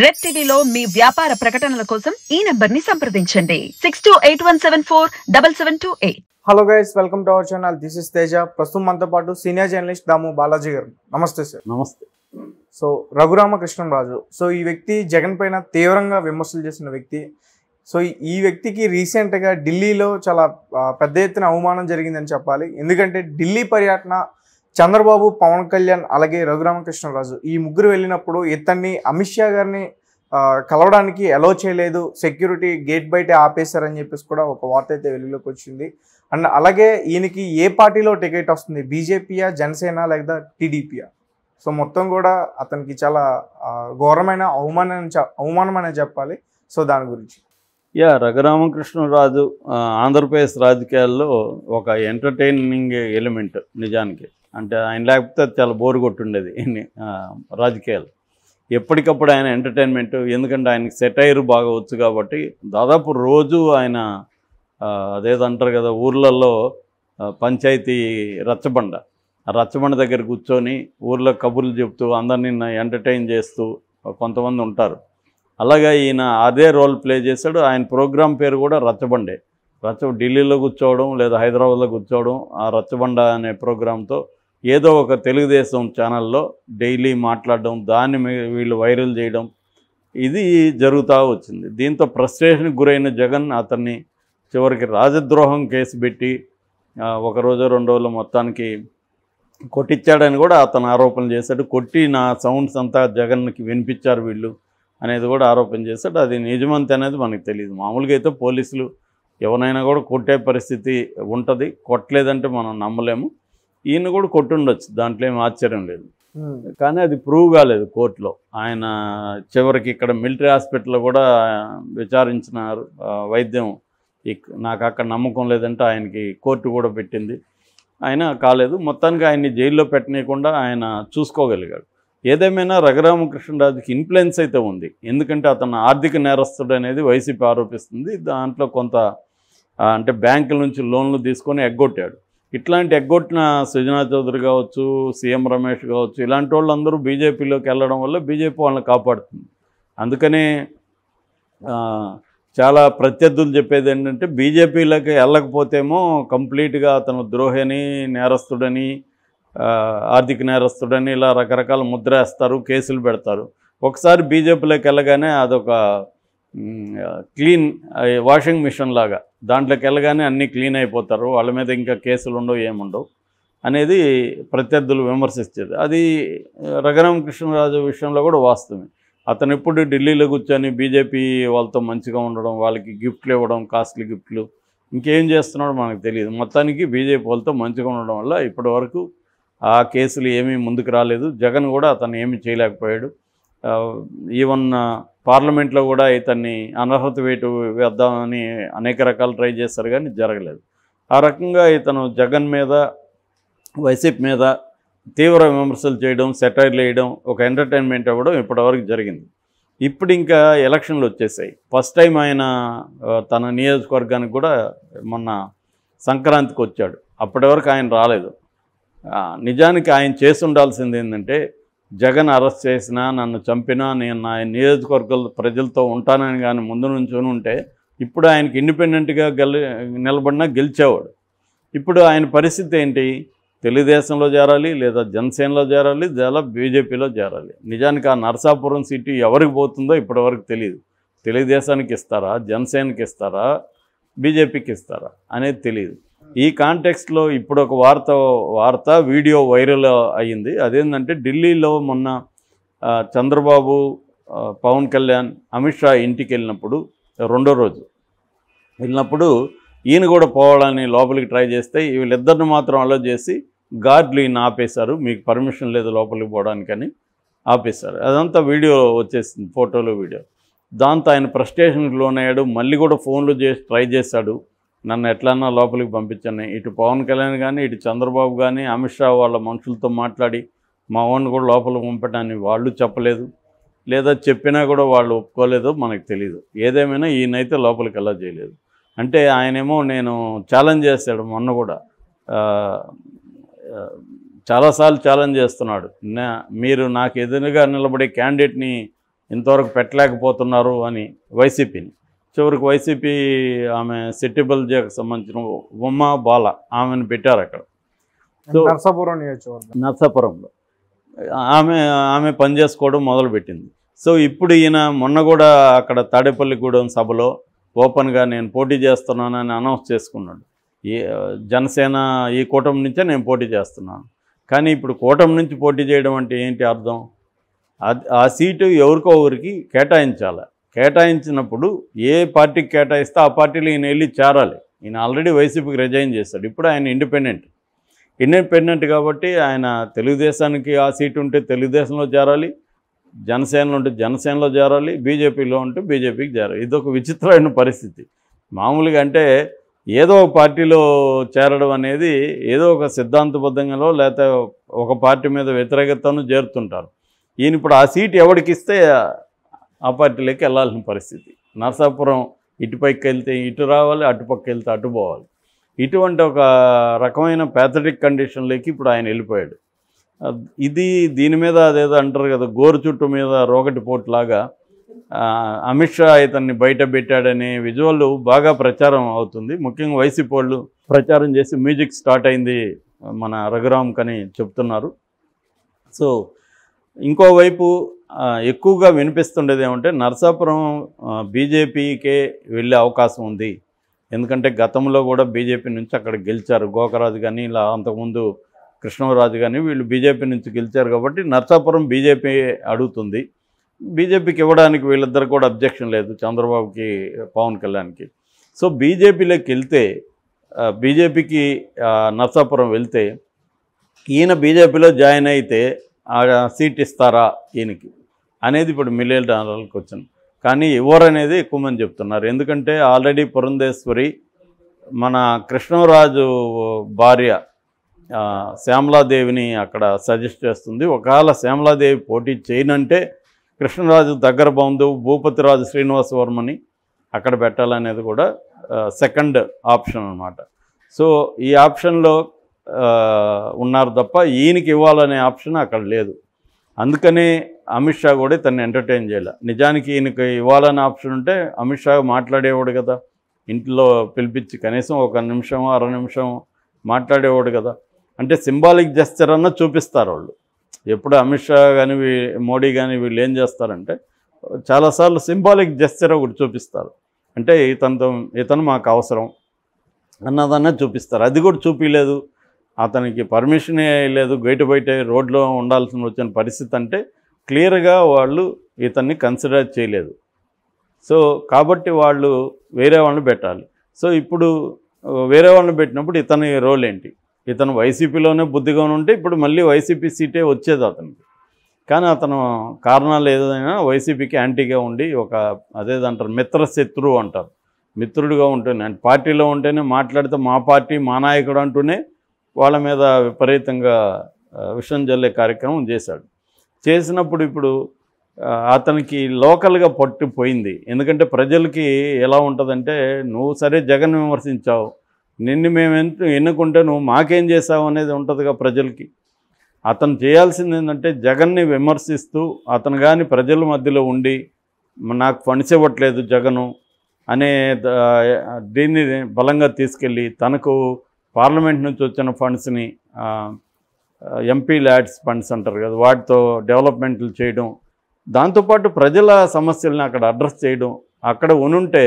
red టీవీలో మీ వ్యాపార ప్రకటనల కోసం ఈ నెంబర్ ని సంప్రదించండి six two eight one seven four double seven two eight hello guys welcome to our channel this is Teja ప్రస్తుతం మనతో పాటు సీనియర్ జర్నలిస్ట్ దాము బాలాజీ గారు నమస్తే సార్ నమస్తే సో రాజు సో ఈ వ్యక్తి జగన్ పైన తీవ్రంగా విమర్శలు చేసిన వ్యక్తి సో ఈ వ్యక్తికి రీసెంట్గా ఢిల్లీలో చాలా పెద్ద ఎత్తున అవమానం జరిగిందని చెప్పాలి ఎందుకంటే ఢిల్లీ పర్యటన చంద్రబాబు పవన్ కళ్యాణ్ అలాగే రఘురామకృష్ణరాజు ఈ ముగ్గురు వెళ్ళినప్పుడు ఇతన్ని అమిత్ షా గారిని కలవడానికి అలో చేయలేదు సెక్యూరిటీ గేట్ బయట ఆపేశారని చెప్పేసి కూడా ఒక వార్త అయితే వెలుగులోకి వచ్చింది అండ్ అలాగే ఈయనకి ఏ పార్టీలో టికెట్ వస్తుంది బీజేపీయా జనసేన లేదా టీడీపీయా సో మొత్తం కూడా అతనికి చాలా ఘోరమైన అవమానం అవమానం అనే చెప్పాలి సో దాని గురించి యా రఘురామకృష్ణరాజు ఆంధ్రప్రదేశ్ రాజకీయాల్లో ఒక ఎంటర్టైనింగ్ ఎలిమెంట్ నిజానికి అంటే ఆయన లేకపోతే చాలా బోరు కొట్టుండేది రాజకీయాలు ఎప్పటికప్పుడు ఆయన ఎంటర్టైన్మెంట్ ఎందుకంటే ఆయనకి సెటైర్ బాగా వచ్చు కాబట్టి దాదాపు రోజు ఆయన అదేదంటారు కదా ఊర్లలో పంచాయతీ రచ్చబండ రచ్చబండ దగ్గర కూర్చొని ఊర్లో కబుర్లు చెప్తూ అందరినీ ఎంటర్టైన్ చేస్తూ కొంతమంది ఉంటారు అలాగే ఈయన అదే రోల్ ప్లే చేశాడు ఆయన ప్రోగ్రాం పేరు కూడా రచ్చబండే రచ్చ ఢిల్లీలో కూర్చోవడం లేదా హైదరాబాద్లో కూర్చోవడం ఆ రచ్చబండ అనే ప్రోగ్రాంతో ఏదో ఒక తెలుగుదేశం ఛానల్లో డైలీ మాట్లాడడం దాన్ని వీళ్ళు వైరల్ చేయడం ఇది జరుగుతూ వచ్చింది దీంతో ఫ్రస్ట్రేషన్కి గురైన జగన్ అతన్ని చివరికి రాజద్రోహం కేసు పెట్టి ఒక రోజు రెండు రోజులు మొత్తానికి కొట్టించాడని కూడా అతను ఆరోపణలు చేశాడు కొట్టి నా సౌండ్స్ అంతా జగన్కి వినిపించారు వీళ్ళు అనేది కూడా ఆరోపణ చేశాడు అది నిజమంత అనేది మనకు తెలియదు మామూలుగా అయితే పోలీసులు ఎవరైనా కూడా కొట్టే పరిస్థితి ఉంటుంది కొట్టలేదంటే మనం నమ్మలేము ఈయన కూడా కొట్టుండొచ్చు దాంట్లో ఏం ఆశ్చర్యం లేదు కానీ అది ప్రూవ్ కాలేదు కోర్టులో ఆయన చివరికి ఇక్కడ మిలిటరీ హాస్పిటల్లో కూడా విచారించిన వైద్యం నాకు అక్కడ నమ్మకం లేదంటే ఆయనకి కోర్టు కూడా పెట్టింది ఆయన కాలేదు మొత్తానికి ఆయన్ని జైల్లో పెట్టనీయకుండా ఆయన చూసుకోగలిగాడు ఏదేమైనా రఘురామకృష్ణరాజుకి ఇన్ఫ్లుయెన్స్ అయితే ఉంది ఎందుకంటే అతను ఆర్థిక నేరస్తుడు అనేది వైసీపీ ఆరోపిస్తుంది దాంట్లో కొంత అంటే బ్యాంకుల నుంచి లోన్లు తీసుకొని ఎగ్గొట్టాడు ఇట్లాంటి ఎగ్గొట్టిన సుజనా చౌదరి కావచ్చు సీఎం రమేష్ కావచ్చు ఇలాంటి వాళ్ళందరూ బీజేపీలోకి వెళ్ళడం వల్ల బీజేపీ వాళ్ళని కాపాడుతుంది అందుకనే చాలా ప్రత్యర్థులు చెప్పేది ఏంటంటే బీజేపీలోకి వెళ్ళకపోతేమో కంప్లీట్గా అతను ద్రోహని నేరస్తుడని ఆర్థిక నేరస్తుడని ఇలా రకరకాల ముద్ర వేస్తారు కేసులు పెడతారు ఒకసారి బీజేపీలోకి వెళ్ళగానే అదొక క్లీన్ వాషింగ్ మిషన్ లాగా దాంట్లోకి వెళ్ళగానే అన్నీ క్లీన్ అయిపోతారు వాళ్ళ మీద ఇంకా కేసులు ఉండవు ఏముండవు అనేది ప్రత్యర్థులు విమర్శించేది అది రఘురామకృష్ణరాజు విషయంలో కూడా వాస్తవమే అతను ఎప్పుడు ఢిల్లీలో కూర్చొని బీజేపీ వాళ్ళతో మంచిగా ఉండడం వాళ్ళకి గిఫ్ట్లు ఇవ్వడం కాస్ట్లీ గిఫ్ట్లు ఇంకేం చేస్తున్నాడో మనకు తెలియదు మొత్తానికి బీజేపీ వాళ్ళతో మంచిగా ఉండడం వల్ల ఇప్పటి వరకు ఆ కేసులు ఏమీ ముందుకు రాలేదు జగన్ కూడా అతను ఏమీ చేయలేకపోయాడు ఈవన్ పార్లమెంట్లో కూడా ఇతన్ని అనర్హత వేటు వేద్దామని అనేక రకాలు ట్రై చేస్తారు కానీ జరగలేదు ఆ రకంగా ఇతను జగన్ మీద వైసీపీ మీద తీవ్ర విమర్శలు చేయడం సెటైర్లు వేయడం ఒక ఎంటర్టైన్మెంట్ అవ్వడం ఇప్పటివరకు జరిగింది ఇప్పుడు ఇంకా ఎలక్షన్లు వచ్చేసాయి ఫస్ట్ టైం ఆయన తన నియోజకవర్గానికి కూడా మొన్న సంక్రాంతికి వచ్చాడు అప్పటి వరకు ఆయన రాలేదు నిజానికి ఆయన చేసి ఉండాల్సింది ఏంటంటే జగన్ అరెస్ట్ చేసినా నన్ను చంపినా నేను నా నియోజకవర్గాల ప్రజలతో ఉంటానని కానీ ముందు నుంచి ఉంటే ఇప్పుడు ఆయనకి ఇండిపెండెంట్గా గెలి నిలబడినా గెలిచేవాడు ఇప్పుడు ఆయన పరిస్థితి ఏంటి తెలుగుదేశంలో చేరాలి లేదా జనసేనలో చేరాలి లేదా బీజేపీలో చేరాలి నిజానికి ఆ నరసాపురం సిటీ ఎవరికి పోతుందో ఇప్పటివరకు తెలియదు తెలుగుదేశానికి ఇస్తారా జనసేనకి ఇస్తారా బీజేపీకి ఇస్తారా అనేది తెలియదు ఈ కాంటెక్స్ట్లో ఇప్పుడు ఒక వార్త వార్త వీడియో వైరల్ అయ్యింది అదేంటంటే ఢిల్లీలో మొన్న చంద్రబాబు పవన్ కళ్యాణ్ అమిత్ షా ఇంటికి వెళ్ళినప్పుడు రెండో రోజు వెళ్ళినప్పుడు ఈయన కూడా పోవాలని లోపలికి ట్రై చేస్తే వీళ్ళిద్దరిని మాత్రం అలో చేసి గార్డ్లు ఈయన ఆపేశారు మీకు పర్మిషన్ లేదు లోపలికి పోవడానికని ఆపేశారు అదంతా వీడియో వచ్చేసింది ఫోటోలు వీడియో దాంతో ఆయన ఫ్రస్ట్రేషన్కి లోనయ్యాడు మళ్ళీ కూడా ఫోన్లు చేసి ట్రై చేశాడు నన్ను ఎట్లన్నా లోపలికి పంపించండి ఇటు పవన్ కళ్యాణ్ కానీ ఇటు చంద్రబాబు కానీ అమిత్ షా వాళ్ళ మనుషులతో మాట్లాడి మా వాడిని కూడా లోపలికి పంపడానికి వాళ్ళు చెప్పలేదు లేదా చెప్పినా కూడా వాళ్ళు ఒప్పుకోలేదు మనకు తెలియదు ఏదేమైనా ఈయనైతే లోపలికి అలా చేయలేదు అంటే ఆయనేమో నేను ఛాలెంజ్ చేస్తాడు మొన్న కూడా చాలాసార్లు ఛాలెంజ్ చేస్తున్నాడు మీరు నాకు ఎదురుగా నిలబడే క్యాండిడేట్ని ఇంతవరకు పెట్టలేకపోతున్నారు అని వైసీపీని చివరికి వైసీపీ ఆమె సెట్టిబల్జాకు సంబంధించిన ఉమ్మ బాల ఆమెను పెట్టారు అక్కడ సో నర్సాపురం నియోజకవర్గం నర్సాపురంలో ఆమె ఆమె పనిచేసుకోవడం మొదలుపెట్టింది సో ఇప్పుడు ఈయన మొన్న కూడా అక్కడ తాడేపల్లిగూడెం సభలో ఓపెన్గా నేను పోటీ చేస్తున్నానని అనౌన్స్ చేసుకున్నాడు ఈ జనసేన ఈ కూటమి నుంచే నేను పోటీ చేస్తున్నాను కానీ ఇప్పుడు కూటమి నుంచి పోటీ చేయడం అంటే ఏంటి అర్థం ఆ సీటు ఎవరికో ఒకరికి కేటాయించాలి కేటాయించినప్పుడు ఏ పార్టీకి కేటాయిస్తే ఆ పార్టీలో ఈయన వెళ్ళి చేరాలి ఈయన ఆల్రెడీ వైసీపీకి రిజైన్ చేశాడు ఇప్పుడు ఆయన ఇండిపెండెంట్ ఇండిపెండెంట్ కాబట్టి ఆయన తెలుగుదేశానికి ఆ సీటు ఉంటే తెలుగుదేశంలో చేరాలి జనసేనలో ఉంటే జనసేనలో చేరాలి బీజేపీలో ఉంటే బీజేపీకి చేరాలి ఇదొక విచిత్రమైన పరిస్థితి మామూలుగా అంటే ఏదో ఒక పార్టీలో చేరడం అనేది ఏదో ఒక సిద్ధాంతబద్ధంగానో లేకపోతే ఒక పార్టీ మీద వ్యతిరేకతను చేరుతుంటారు ఈయన ఇప్పుడు ఆ సీట్ ఎవరికి ఇస్తే ఆ పార్టీలోకి వెళ్ళాల్సిన పరిస్థితి నరసాపురం ఇటుపైకి వెళ్తే ఇటు రావాలి అటుపక్క వెళ్తే అటు పోవాలి ఇటువంటి ఒక రకమైన ప్యాథటిక్ కండిషన్లోకి ఇప్పుడు ఆయన వెళ్ళిపోయాడు ఇది దీని మీద అదేదో అంటారు కదా గోరు చుట్టు మీద రోగటి పోట్లాగా అమిత్ షా ఇతన్ని బయట పెట్టాడని విజువల్ బాగా ప్రచారం అవుతుంది ముఖ్యంగా వైసీపీ వాళ్ళు ప్రచారం చేసి మ్యూజిక్ స్టార్ట్ అయింది మన రఘురామ్ కని చెప్తున్నారు సో ఇంకోవైపు ఎక్కువగా వినిపిస్తుండేది ఏమంటే నరసాపురం బీజేపీకే వెళ్ళే అవకాశం ఉంది ఎందుకంటే గతంలో కూడా బీజేపీ నుంచి అక్కడ గెలిచారు గోకరాజు కానీ ఇలా అంతకుముందు కృష్ణరాజు కానీ వీళ్ళు బీజేపీ నుంచి గెలిచారు కాబట్టి నరసాపురం బీజేపీ అడుగుతుంది బీజేపీకి ఇవ్వడానికి వీళ్ళిద్దరు కూడా అబ్జెక్షన్ లేదు చంద్రబాబుకి పవన్ కళ్యాణ్కి సో బీజేపీలోకి వెళ్తే బీజేపీకి నరసాపురం వెళ్తే ఈయన బీజేపీలో జాయిన్ అయితే సీట్ ఇస్తారా ఈయనకి అనేది ఇప్పుడు మిలియన్ డాలర్లకు వచ్చింది కానీ ఎవరు అనేది ఎక్కువ మంది చెప్తున్నారు ఎందుకంటే ఆల్రెడీ పురంధేశ్వరి మన కృష్ణరాజు భార్య శ్యామలాదేవిని అక్కడ సజెస్ట్ చేస్తుంది ఒకవేళ శ్యామలాదేవి పోటీ చేయనంటే కృష్ణరాజు దగ్గర బంధువు భూపతిరాజు శ్రీనివాస వర్మని అక్కడ పెట్టాలనేది కూడా సెకండ్ ఆప్షన్ అనమాట సో ఈ ఆప్షన్లో ఉన్నారు తప్ప ఈయనకి ఇవ్వాలనే ఆప్షన్ అక్కడ లేదు అందుకనే అమిత్ షా కూడా తను ఎంటర్టైన్ చేయాలి నిజానికి ఈయనకి ఇవ్వాలని ఆప్షన్ ఉంటే అమిత్ షా మాట్లాడేవాడు కదా ఇంట్లో పిలిపించి కనీసం ఒక నిమిషం అర నిమిషం మాట్లాడేవాడు కదా అంటే సింబాలిక్ జెస్చర్ అన్న చూపిస్తారు వాళ్ళు ఎప్పుడు అమిత్ షా కానీ మోడీ కానీ వీళ్ళు ఏం చేస్తారంటే చాలాసార్లు సింబాలిక్ జెస్చర్ ఒకటి చూపిస్తారు అంటే ఇతనితో ఇతను మాకు అవసరం అన్నదన్న చూపిస్తారు అది కూడా చూపించలేదు అతనికి పర్మిషన్ లేదు గేటు బయట రోడ్లో ఉండాల్సిన వచ్చిన పరిస్థితి అంటే క్లియర్గా వాళ్ళు ఇతన్ని కన్సిడర్ చేయలేదు సో కాబట్టి వాళ్ళు వేరే వాళ్ళని పెట్టాలి సో ఇప్పుడు వేరే వాళ్ళని పెట్టినప్పుడు ఇతని రోల్ ఏంటి ఇతను వైసీపీలోనే బుద్ధిగా ఉంటే ఇప్పుడు మళ్ళీ వైసీపీ సీటే వచ్చేది అతనికి కానీ అతను కారణాలు ఏదైనా వైసీపీకి యాంటీగా ఉండి ఒక అదేదంటారు మిత్రశత్రువు అంటారు మిత్రుడిగా ఉంటుంది అంటే పార్టీలో ఉంటేనే మాట్లాడితే మా పార్టీ మా నాయకుడు అంటూనే వాళ్ళ మీద విపరీతంగా విషం జల్లే కార్యక్రమం చేశాడు చేసినప్పుడు ఇప్పుడు అతనికి లోకల్గా పట్టిపోయింది ఎందుకంటే ప్రజలకి ఎలా ఉంటుందంటే నువ్వు సరే జగన్ విమర్శించావు నిన్ను మేము ఎన్నుకుంటే నువ్వు మాకేం చేసావు అనేది ఉంటుందిగా ప్రజలకి అతను చేయాల్సింది ఏంటంటే జగన్ని విమర్శిస్తూ అతను కానీ ప్రజల మధ్యలో ఉండి నాకు ఫండ్స్ ఇవ్వట్లేదు జగను అనే దీన్ని బలంగా తీసుకెళ్ళి తనకు పార్లమెంట్ నుంచి వచ్చిన ఫండ్స్ని ఎంపీ ల్యాడ్స్ ఫండ్స్ అంటారు కదా వాటితో డెవలప్మెంట్లు చేయడం దాంతోపాటు ప్రజల సమస్యలను అక్కడ అడ్రస్ చేయడం అక్కడ ఉనుంటే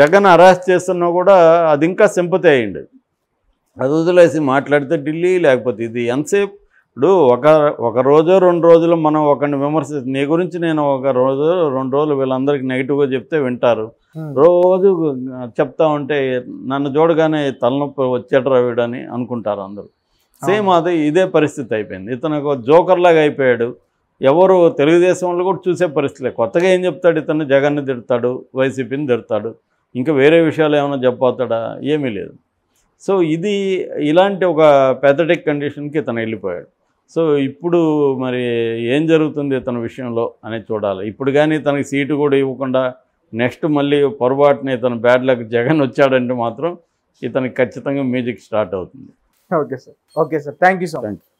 జగన్ అరెస్ట్ చేస్తున్నా కూడా అది ఇంకా సింపతి అయ్యింది అది వదిలేసి మాట్లాడితే ఢిల్లీ లేకపోతే ఇది ఎంతసేపు ఇప్పుడు ఒక ఒక రోజు రెండు రోజులు మనం ఒకరిని విమర్శ నీ గురించి నేను ఒక రోజు రెండు రోజులు వీళ్ళందరికీ నెగిటివ్గా చెప్తే వింటారు రోజు చెప్తా ఉంటే నన్ను చూడగానే తలనొప్పి వచ్చేటరా వీడని అనుకుంటారు అందరూ సేమ్ అదే ఇదే పరిస్థితి అయిపోయింది ఇతను ఒక జోకర్లాగా అయిపోయాడు ఎవరు తెలుగుదేశం వాళ్ళు కూడా చూసే పరిస్థితి కొత్తగా ఏం చెప్తాడు ఇతను జగన్ని తిడతాడు వైసీపీని తిడతాడు ఇంకా వేరే విషయాలు ఏమైనా చెప్పవుతాడా ఏమీ లేదు సో ఇది ఇలాంటి ఒక పెథటిక్ కండిషన్కి ఇతను వెళ్ళిపోయాడు సో ఇప్పుడు మరి ఏం జరుగుతుంది ఇతని విషయంలో అనేది చూడాలి ఇప్పుడు కానీ తనకి సీటు కూడా ఇవ్వకుండా నెక్స్ట్ మళ్ళీ పొరపాటున ఇతను బ్యాడ్ లక్ జగన్ వచ్చాడంటే మాత్రం ఇతనికి ఖచ్చితంగా మ్యూజిక్ స్టార్ట్ అవుతుంది okay sir okay sir thank you so much